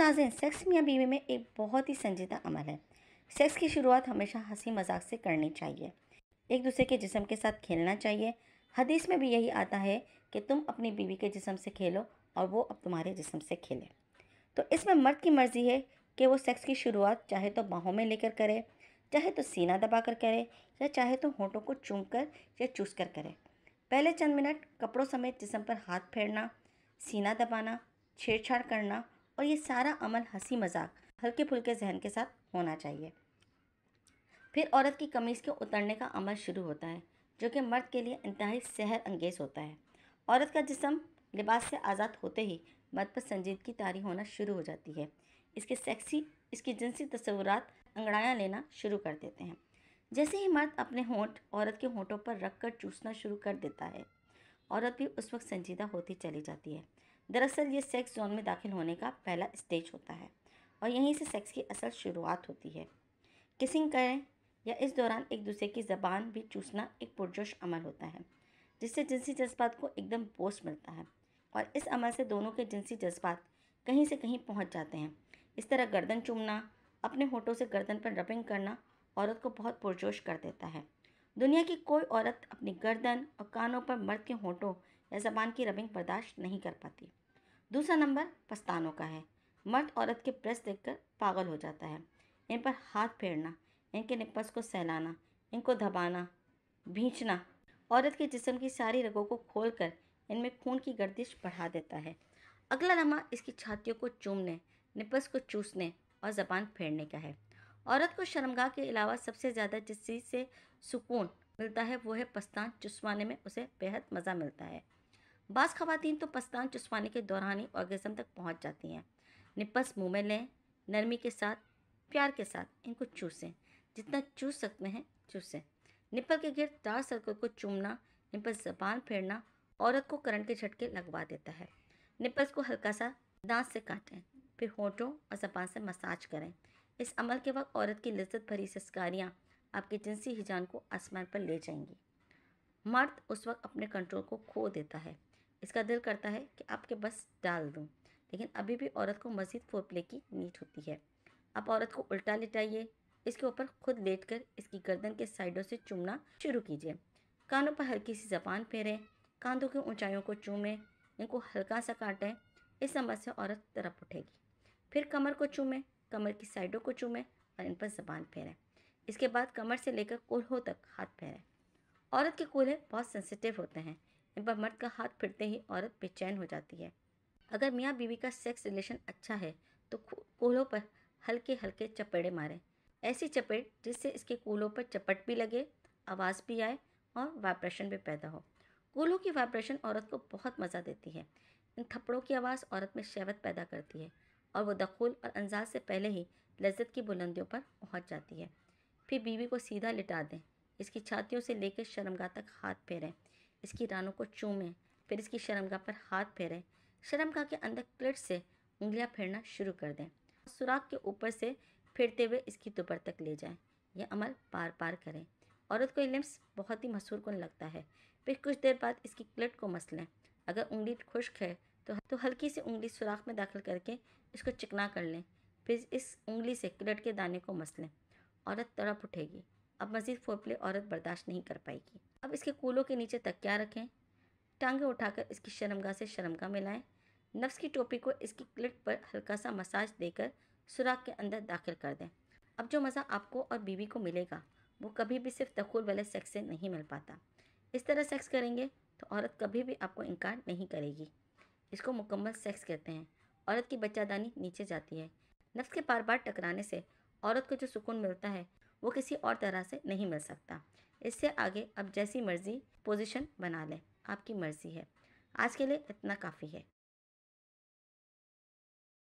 नाजें sex मियाँ बीवी में एक बहुत ही संजीदा अमल है सेक्स की शुरुआत हमेशा हंसी मजाक से करनी चाहिए एक दूसरे के जिसम के साथ खेलना चाहिए हदीस में भी यही आता है कि तुम अपनी बीवी के जिसम से खेलो और वो अब तुम्हारे जिसम से खेले तो इसमें मर्द की मर्ज़ी है कि वो सेक्स की शुरुआत चाहे तो बाहों में लेकर करे चाहे तो सीना दबा कर करे या चाहे तो होटों को चूम कर या चूस कर करे पहले चंद मिनट कपड़ों समेत जिसम पर हाथ फेरना सीना दबाना छेड़छाड़ करना और ये सारा अमल हंसी मजाक हल्के फुल्के जहन के साथ होना चाहिए फिर औरत की कमीज़ के उतरने का अमल शुरू होता है जो कि मर्द के लिए इंतहाई सहर अंगेज होता है औरत का जिसम लिबास से आज़ाद होते ही मर्द पर संजीदगी तारी होना शुरू हो जाती है इसके सेक्सी इसकी जिनसी तस्वुरात अंगड़ायाँ लेना शुरू कर देते हैं जैसे ही मर्द अपने होंठ औरत के होंठों पर रख कर चूसना शुरू कर देता है औरत भी उस वक्त संजीदा होती चली जाती है दरअसल ये सेक्स जोन में दाखिल होने का पहला स्टेज होता है और यहीं से सेक्स की असल शुरुआत होती है किसिंग करें या इस दौरान एक दूसरे की ज़बान भी चूसना एक पुरजोश अमल होता है जिससे जिनसी जज्बात को एकदम पोस्ट मिलता है और इस अमल से दोनों के जिनसी जज्बात कहीं से कहीं पहुंच जाते हैं इस तरह गर्दन चूमना अपने होठों से गर्दन पर रबिंग करना औरत को बहुत पुरजोश कर देता है दुनिया की कोई औरत अपनी गर्दन और कानों पर मर्द के होठों या ज़बान की रबिंग बर्दाश्त नहीं कर पाती दूसरा नंबर पस्तानों का है मर्द औरत के प्रेस देखकर पागल हो जाता है इन पर हाथ फेरना इनके निपस को सहलाना इनको दबाना भींचना औरत के जिसम की सारी रगों को खोल कर इनमें खून की गर्दिश बढ़ा देता है अगला लम्हा इसकी छातियों को चूमने निपस को चूसने और ज़बान फेरने का है औरत को शर्मगाह के अलावा सबसे ज़्यादा जिस चीज़ से सुकून मिलता है वो है पस्तान चुसवाने में उसे बेहद मज़ा मिलता है बास खातन तो पस्तान चुस्वाने के दौरान ही ऑर्गेज़म तक पहुँच जाती हैं निपस मुँह में लें नरमी के साथ प्यार के साथ इनको चूसें जितना चूस सकते हैं चूसें निपल के गिर दार सर्कल को चूमना निपल जबान फेरना औरत को करंट के झटके लगवा देता है निपल्स को हल्का सा दांत से काटें फिर होठों और जबान से मसाज करें इस अमल के वक्त औरत की लज्जत भरी सस्कारियाँ आपके जिनसी हिजान को आसमान पर ले जाएंगी मर्द उस वक्त अपने कंट्रोल को खो देता है इसका दिल करता है कि आपके बस डाल दूँ लेकिन अभी भी औरत को मज़ीद फोर प्ले की नीड होती है आप औरत को उल्टा लिटाइए इसके ऊपर खुद लेट कर इसकी गर्दन के साइडों से चूमना शुरू कीजिए कानों पर हल्की सी जबान फेरें कांधों की ऊंचाइयों को चूमें इनको हल्का सा काटें इस समझ से औरत तरफ उठेगी फिर कमर को चूमें कमर की साइडों को चूमें और इन पर जबान फेरें इसके बाद कमर से लेकर कोल्हों तक हाथ फेरें औरत के कोल्हे बहुत सेंसिटिव होते हैं इन पर मर्द का हाथ फिरते ही औरत बेचैन हो जाती है अगर मियाँ बीवी का सेक्स रिलेशन अच्छा है तो कूलों पर हल्के हल्के चपेड़े मारें ऐसी चपेट जिससे इसके कूलों पर चपट भी लगे आवाज़ भी आए और वाइब्रेशन भी पैदा हो कूलों की वाइब्रेशन औरत को बहुत मज़ा देती है इन थप्पड़ों की आवाज़ औरत में शहवत पैदा करती है और वो दखूल और अंदाज से पहले ही लज्जत की बुलंदियों पर पहुँच जाती है फिर बीवी को सीधा लिटा दें इसकी छातियों से लेकर शर्मगा तक हाथ फेरें इसकी रानों को चूमें फिर इसकी शर्मगा पर हाथ फेरें शर्मगा के अंदर प्लेट से उंगलियां फेरना शुरू कर दें सुराख के ऊपर से फिरते हुए इसकी दोपहर तक ले जाएं यह अमल पार पार करें औरत को लिम्स बहुत ही मशहूर कन लगता है फिर कुछ देर बाद इसकी क्लट को मस लें अगर उंगली खुश्क है तो तो हल्की सी उंगली सुराख में दाखिल करके इसको चिकना कर लें फिर इस उंगली से क्लट के दाने को मस लें औरत तड़प उठेगी अब मज़ीद फोरप्ले औरत बर्दाश्त नहीं कर पाएगी अब इसके कूलों के नीचे तकिया रखें टांगें उठाकर इसकी शर्मगा से शर्मगा मिलाएं नफ्स की टोपी को इसकी क्लिट पर हल्का सा मसाज देकर सुराख के अंदर दाखिल कर दें अब जो मज़ा आपको और बीवी को मिलेगा वो कभी भी सिर्फ तखुल वाले सेक्स से नहीं मिल पाता इस तरह सेक्स करेंगे तो औरत कभी भी आपको इनकार नहीं करेगी इसको मुकम्मल सेक्स कहते हैं औरत की बच्चादानी नीचे जाती है नफ्स के बार बार टकराने से औरत को जो सुकून मिलता है वो किसी और तरह से नहीं मिल सकता इससे आगे आप जैसी मर्ज़ी पोजीशन बना लें आपकी मर्ज़ी है आज के लिए इतना काफ़ी है